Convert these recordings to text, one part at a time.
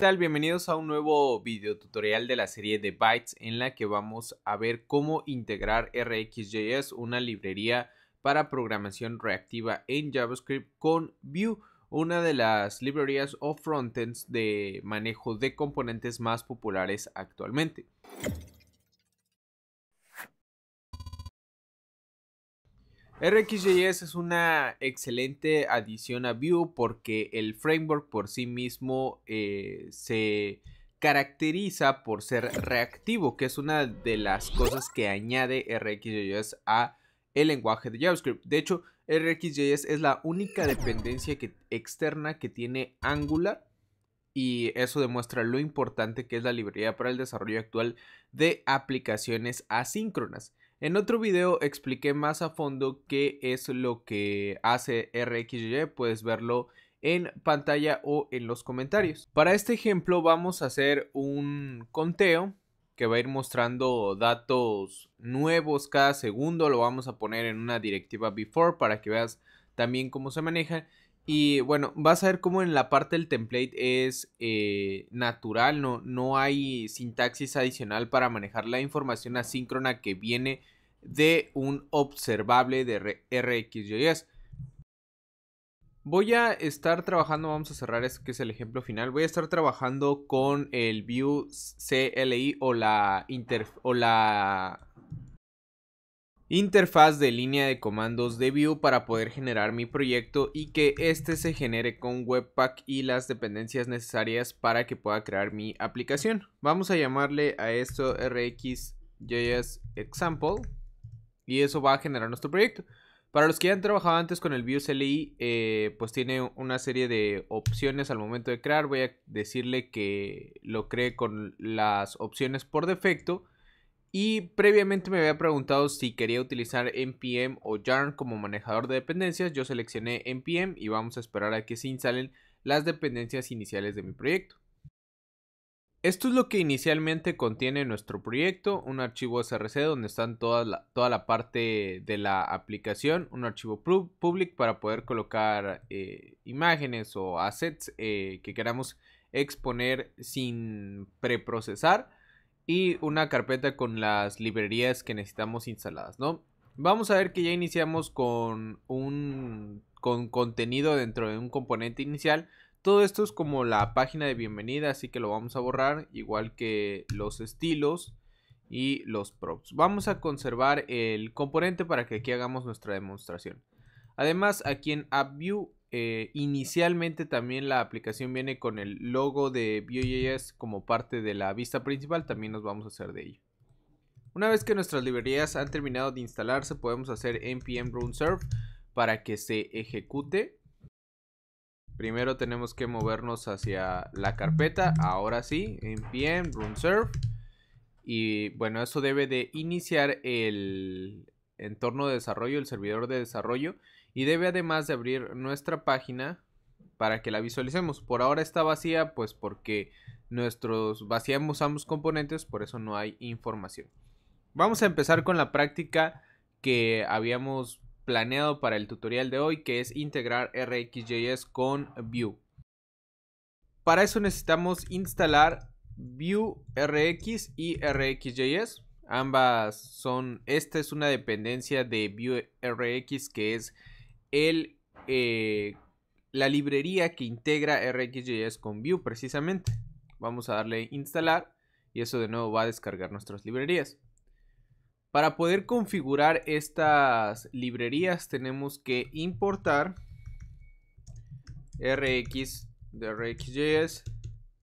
tal? Bienvenidos a un nuevo video tutorial de la serie de Bytes en la que vamos a ver cómo integrar RxJS, una librería para programación reactiva en JavaScript con Vue, una de las librerías o frontends de manejo de componentes más populares actualmente. RxJS es una excelente adición a Vue porque el framework por sí mismo eh, se caracteriza por ser reactivo, que es una de las cosas que añade RxJS a el lenguaje de JavaScript. De hecho, RxJS es la única dependencia externa que tiene Angular y eso demuestra lo importante que es la librería para el desarrollo actual de aplicaciones asíncronas. En otro video expliqué más a fondo qué es lo que hace RxY, puedes verlo en pantalla o en los comentarios. Para este ejemplo vamos a hacer un conteo que va a ir mostrando datos nuevos cada segundo, lo vamos a poner en una directiva before para que veas también cómo se maneja y bueno, vas a ver cómo en la parte del template es eh, natural, no, no hay sintaxis adicional para manejar la información asíncrona que viene de un observable de RxJS. Voy a estar trabajando, vamos a cerrar este que es el ejemplo final, voy a estar trabajando con el view CLI o la, o la interfaz de línea de comandos de Vue para poder generar mi proyecto y que este se genere con Webpack y las dependencias necesarias para que pueda crear mi aplicación. Vamos a llamarle a esto RxJS Example y eso va a generar nuestro proyecto. Para los que ya han trabajado antes con el Vue CLI, eh, pues tiene una serie de opciones al momento de crear. Voy a decirle que lo cree con las opciones por defecto y previamente me había preguntado si quería utilizar NPM o Yarn como manejador de dependencias. Yo seleccioné NPM y vamos a esperar a que se instalen las dependencias iniciales de mi proyecto. Esto es lo que inicialmente contiene nuestro proyecto, un archivo src donde están toda la, parte de la aplicación, un archivo public para poder colocar eh, imágenes o assets eh, que queramos exponer sin preprocesar y una carpeta con las librerías que necesitamos instaladas, ¿no? Vamos a ver que ya iniciamos con un con contenido dentro de un componente inicial. Todo esto es como la página de bienvenida, así que lo vamos a borrar, igual que los estilos y los props. Vamos a conservar el componente para que aquí hagamos nuestra demostración. Además, aquí en view eh, inicialmente también la aplicación viene con el logo de Vue.js como parte de la vista principal, también nos vamos a hacer de ello. Una vez que nuestras librerías han terminado de instalarse, podemos hacer npm run serve para que se ejecute. Primero tenemos que movernos hacia la carpeta, ahora sí, npm run serve. Y bueno, eso debe de iniciar el entorno de desarrollo, el servidor de desarrollo y debe además de abrir nuestra página para que la visualicemos. Por ahora está vacía, pues porque nuestros vaciamos ambos componentes, por eso no hay información. Vamos a empezar con la práctica que habíamos planeado para el tutorial de hoy, que es integrar RxJS con view Para eso necesitamos instalar Vue RX y RxJS. Ambas son, esta es una dependencia de Vue RX que es el, eh, la librería que integra RxJS con Vue precisamente. Vamos a darle instalar y eso de nuevo va a descargar nuestras librerías. Para poder configurar estas librerías tenemos que importar rx de rxjs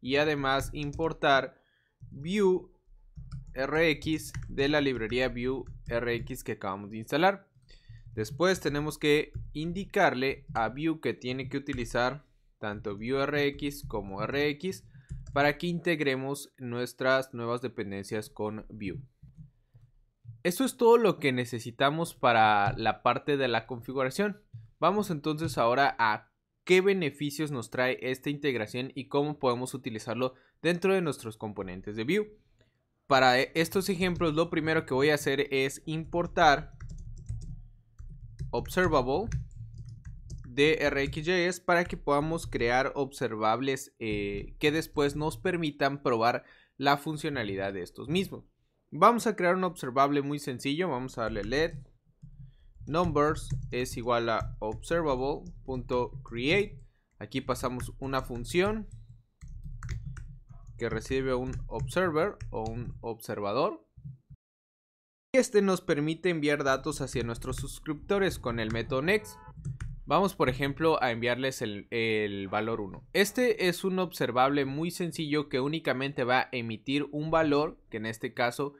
y además importar Vue rx de la librería Vue rx que acabamos de instalar. Después tenemos que indicarle a View que tiene que utilizar tanto ViewRx como RX para que integremos nuestras nuevas dependencias con View. Eso es todo lo que necesitamos para la parte de la configuración. Vamos entonces ahora a qué beneficios nos trae esta integración y cómo podemos utilizarlo dentro de nuestros componentes de Vue. Para estos ejemplos lo primero que voy a hacer es importar observable de RxJS para que podamos crear observables eh, que después nos permitan probar la funcionalidad de estos mismos. Vamos a crear un observable muy sencillo. Vamos a darle led numbers es igual a observable.create. Aquí pasamos una función que recibe un observer o un observador. Este nos permite enviar datos hacia nuestros suscriptores con el método next. Vamos por ejemplo a enviarles el, valor 1. Este es un observable muy sencillo que únicamente va a emitir un valor, que en este caso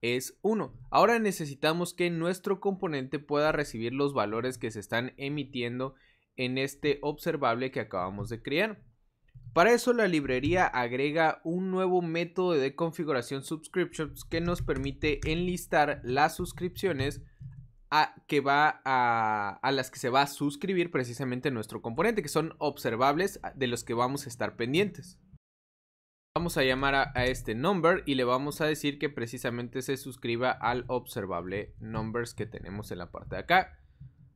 es 1. Ahora necesitamos que nuestro componente pueda recibir los valores que se están emitiendo en este observable que acabamos de crear. Para eso la librería agrega un nuevo método de configuración subscriptions que nos permite enlistar las suscripciones a, que va a, las que se va a suscribir precisamente nuestro componente, que son observables ah, de los que vamos a estar pendientes. Vamos a llamar a, este number y le vamos a decir que precisamente se suscriba al observable numbers que tenemos en la parte de acá.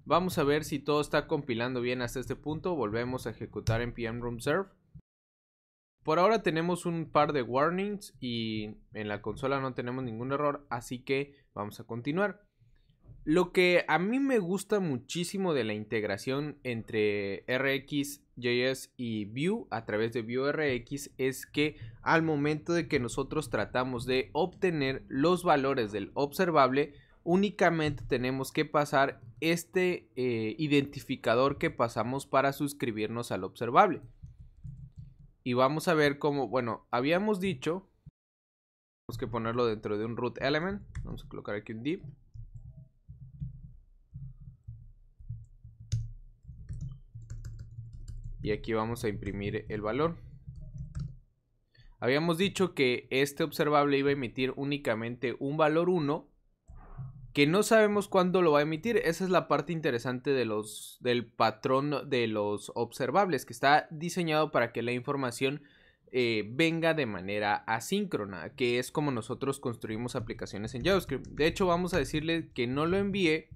Vamos a ver si todo está compilando bien hasta este punto. Volvemos a ejecutar en serve. Por ahora tenemos un par de warnings y en la consola no tenemos ningún error, así que vamos a continuar. Lo que a mí me gusta muchísimo de la integración entre RxJS y Vue a través de VueRx es que al momento de que nosotros tratamos de obtener los valores del observable, únicamente tenemos que pasar este eh, identificador que pasamos para suscribirnos al observable. Y vamos a ver cómo, bueno, habíamos dicho, tenemos que ponerlo dentro de un root element. Vamos a colocar aquí un div. Y aquí vamos a imprimir el valor. Habíamos dicho que este observable iba a emitir únicamente un valor 1 que no sabemos cuándo lo va a emitir. Esa es la parte interesante de los, del patrón de los observables, que está diseñado para que la información eh, venga de manera asíncrona, que es como nosotros construimos aplicaciones en JavaScript. De hecho, vamos a decirle que no lo envíe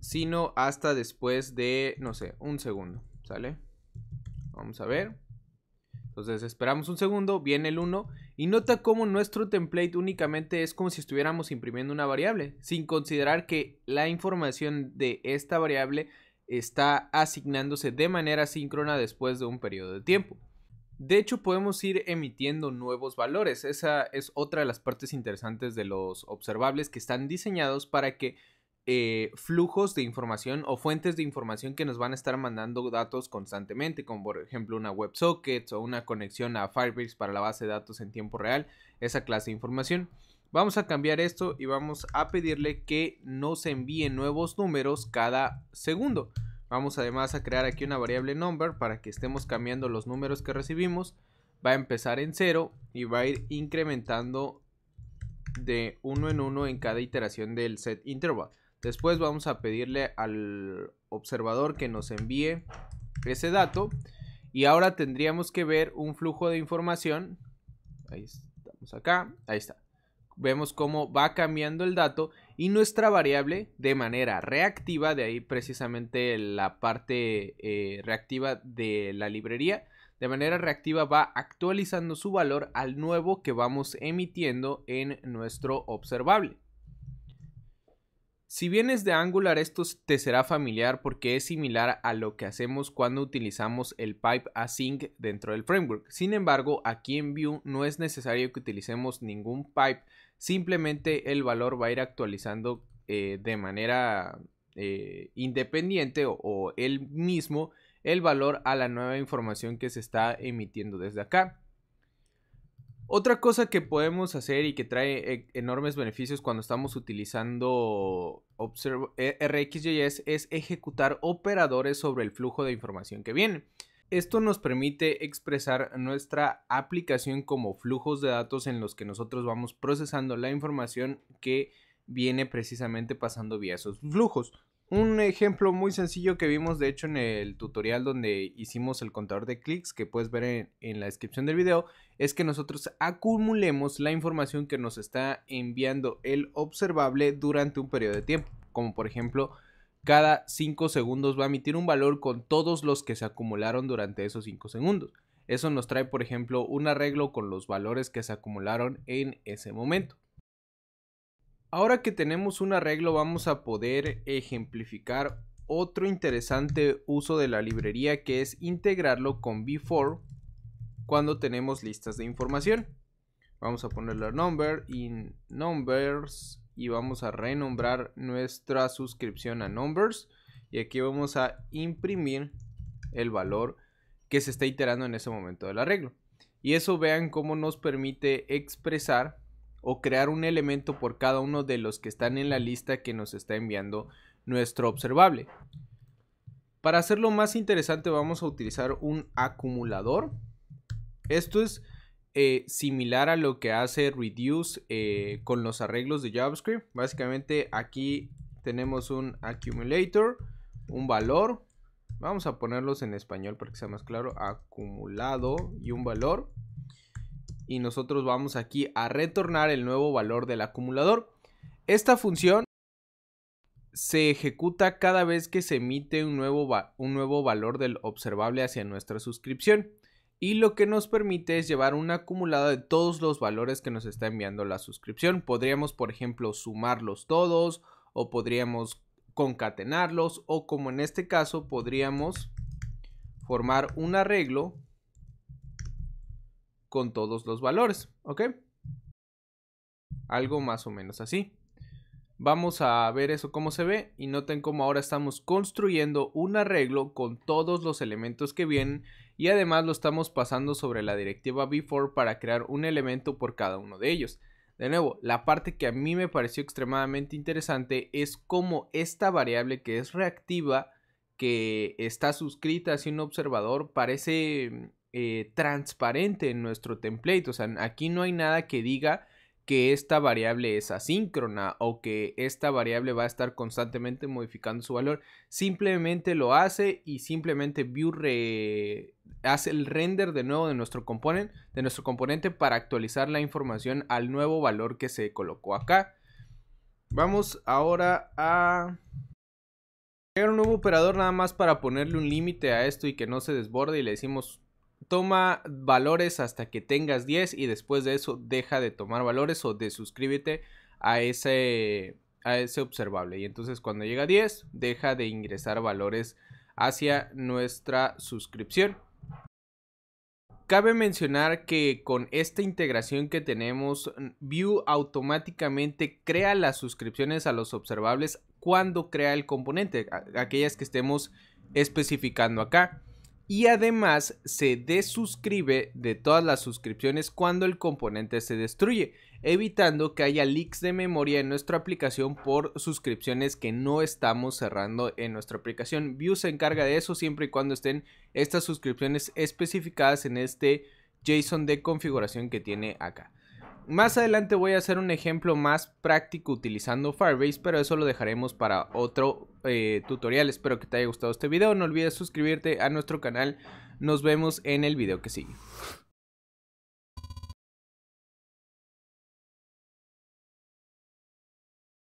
sino hasta después de, no sé, un segundo, ¿sale? Vamos a ver. Entonces esperamos un segundo, viene el 1 y nota cómo nuestro template únicamente es como si estuviéramos imprimiendo una variable, sin considerar que la información de esta variable está asignándose de manera síncrona después de un periodo de tiempo. De hecho, podemos ir emitiendo nuevos valores. Esa es otra de las partes interesantes de los observables que están diseñados para que eh, flujos de información o fuentes de información que nos van a estar mandando datos constantemente, como por ejemplo una WebSockets o una conexión a Firebase para la base de datos en tiempo real, esa clase de información. Vamos a cambiar esto y vamos a pedirle que nos envíe nuevos números cada segundo. Vamos además a crear aquí una variable number para que estemos cambiando los números que recibimos. Va a empezar en 0 y va a ir incrementando de uno en uno en cada iteración del set interval. Después vamos a pedirle al observador que nos envíe ese dato. Y ahora tendríamos que ver un flujo de información. Ahí estamos acá. Ahí está. Vemos cómo va cambiando el dato y nuestra variable de manera reactiva. De ahí precisamente la parte eh, reactiva de la librería. De manera reactiva va actualizando su valor al nuevo que vamos emitiendo en nuestro observable. Si vienes de Angular, esto te será familiar porque es similar a lo que hacemos cuando utilizamos el pipe async dentro del framework. Sin embargo, aquí en Vue no es necesario que utilicemos ningún pipe, simplemente el valor va a ir actualizando eh, de manera eh, independiente o, el mismo el valor a la nueva información que se está emitiendo desde acá. Otra cosa que podemos hacer y que trae e, enormes beneficios cuando estamos utilizando RxJS e, es ejecutar operadores sobre el flujo de información que viene. Esto nos permite expresar nuestra aplicación como flujos de datos en los que nosotros vamos procesando la información que viene precisamente pasando vía esos flujos. Un ejemplo muy sencillo que vimos de hecho en el tutorial donde hicimos el contador de clics que puedes ver en, la descripción del video es que nosotros acumulemos la información que nos está enviando el observable durante un periodo de tiempo, como por ejemplo cada 5 segundos va a emitir un valor con todos los que se acumularon durante esos 5 segundos. Eso nos trae por ejemplo un arreglo con los valores que se acumularon en ese momento. Ahora que tenemos un arreglo vamos a poder ejemplificar otro interesante uso de la librería que es integrarlo con before cuando tenemos listas de información. Vamos a ponerle number in numbers y vamos a renombrar nuestra suscripción a numbers y aquí vamos a imprimir el valor que se está iterando en ese momento del arreglo. Y eso vean cómo nos permite expresar o crear un elemento por cada uno de los que están en la lista que nos está enviando nuestro observable. Para hacerlo más interesante vamos a utilizar un acumulador. Esto es eh, similar a lo que hace reduce eh, con los arreglos de JavaScript. Básicamente aquí tenemos un accumulator, un valor. Vamos a ponerlos en español para que sea más claro. Acumulado y un valor y nosotros vamos aquí a retornar el nuevo valor del acumulador. Esta función se ejecuta cada vez que se emite un nuevo, un nuevo valor del observable hacia nuestra suscripción y lo que nos permite es llevar una acumulada de todos los valores que nos está enviando la suscripción. Podríamos, por ejemplo, sumarlos todos o podríamos concatenarlos o como en este caso podríamos formar un arreglo con todos los valores, ¿ok? Algo más o menos así. Vamos a ver eso cómo se ve y noten cómo ahora estamos construyendo un arreglo con todos los elementos que vienen y además lo estamos pasando sobre la directiva before para crear un elemento por cada uno de ellos. De nuevo, la parte que a mí me pareció extremadamente interesante es cómo esta variable que es reactiva, que está suscrita hacia un observador, parece eh, transparente en nuestro template. O sea, aquí no hay nada que diga que esta variable es asíncrona o que esta variable va a estar constantemente modificando su valor. Simplemente lo hace y simplemente view hace el render de nuevo de nuestro, de nuestro componente para actualizar la información al nuevo valor que se colocó acá. Vamos ahora a crear un nuevo operador nada más para ponerle un límite a esto y que no se desborde y le decimos toma valores hasta que tengas 10 y después de eso deja de tomar valores o de a ese, a ese observable. Y entonces cuando llega a 10, deja de ingresar valores hacia nuestra suscripción. Cabe mencionar que con esta integración que tenemos, View automáticamente crea las suscripciones a los observables cuando crea el componente, aquellas que estemos especificando acá y además se desuscribe de todas las suscripciones cuando el componente se destruye, evitando que haya leaks de memoria en nuestra aplicación por suscripciones que no estamos cerrando en nuestra aplicación. Vue se encarga de eso siempre y cuando estén estas suscripciones especificadas en este JSON de configuración que tiene acá. Más adelante voy a hacer un ejemplo más práctico utilizando Firebase, pero eso lo dejaremos para otro eh, tutorial. Espero que te haya gustado este video, no olvides suscribirte a nuestro canal. Nos vemos en el video que sigue.